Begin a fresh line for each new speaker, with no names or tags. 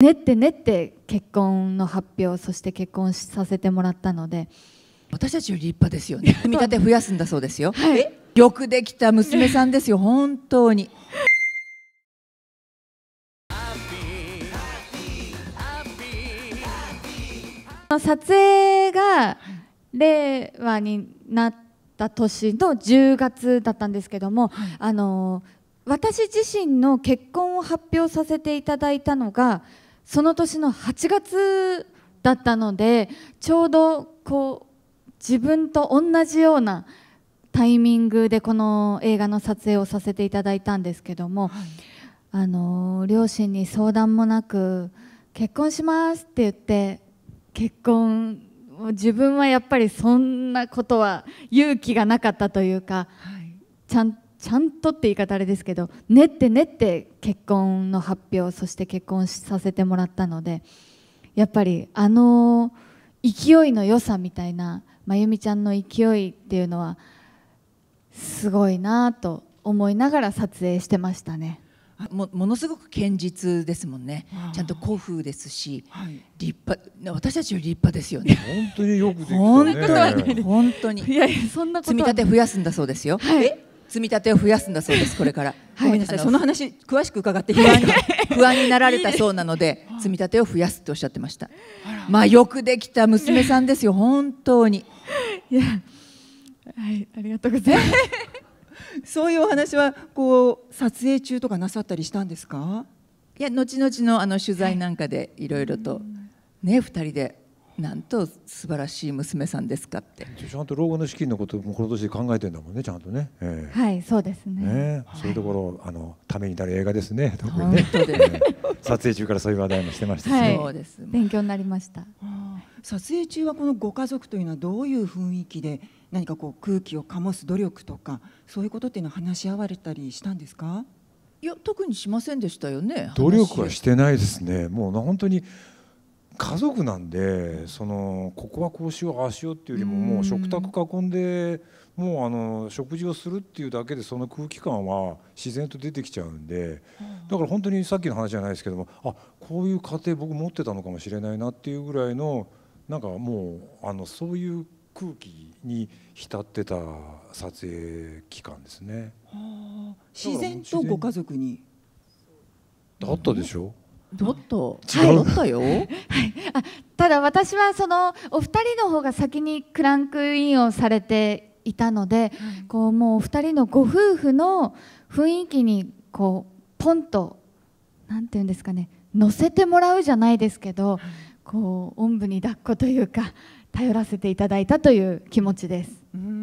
練って練って結婚の発表そして結婚させてもらったので
私たちより立派ですよね 組み立て増やすんだそうですよ、はい、よくできた娘さんですよ本当に撮影が
令和になった年の10月だったんですけども、はい、あの私自身の結婚を発表させていただいたのがその年の8月だったのでちょうどこう自分と同じようなタイミングでこの映画の撮影をさせていただいたんですけども、あの両親に相談もなく「結婚します」って言って結婚自分はやっぱりそんなことは勇気がなかったというか、はい、ちゃんちゃんとって言い方あれですけど練って練って結婚の発表そして結婚させてもらったのでやっぱりあの勢いの良さみたいな真由美ちゃんの勢いっていうのはすごいなと思い
ながら撮影してましたね。もものすごく堅実ですもんね、ちゃんと古風ですし、はい、立派私たちより立派ですよね。本当によくできたね。本当に本当にいやいやそんな積み立て増やすんだそうですよ。はい、え積み立てを増やすんだそうですこれから。はい、その話詳しく伺って不安に不安になられたそうなので積み立てを増やすとおっしゃってました。まあよくできた娘さんですよ本当に。いやはいありがとうございます。そういうお話はこう撮影中とかなさったりしたんですか？いや後々のあの取材なんかでいろいろとね二人でなんと素晴らしい娘さんですかっ
てちゃんと老後の資金のこともこの年で考えてるんだもんねちゃんとね、えー、
はいそうですね
ねそういうところ、あのためになる映画ですね特にね、えー、撮影中からそういう話題もしてましたし、ね、そう
です勉強になりました撮影中はこのご家族というのはどういう雰囲気で何かこう空気を醸す努力とかそういうことっていうのは話し合われたりしたんですかいや特にしませんでしたよね努力はし
てないですねもう本当に家族なんでそのここはこうしようああしようっていうよりももう食卓囲んでもうあの食事をするっていうだけでその空気感は自然と出てきちゃうんでだから本当にさっきの話じゃないですけどもあこういう家庭僕持ってたのかもしれないなっていうぐらいのなんかもうあのそういう空気に浸ってた撮影期間ですね。
自然とご家族に
だったでしょ、う
ドット、はい、よ。はい、
あ、ただ私はそのお二人の方が先にクランクインをされていたので、こうもうお二人のご夫婦の雰囲気にこうポンとなんていうんですかね、乗せてもらうじゃないですけど、こうおんぶに抱っこというか頼らせていただいたとい
う気持ちです。うん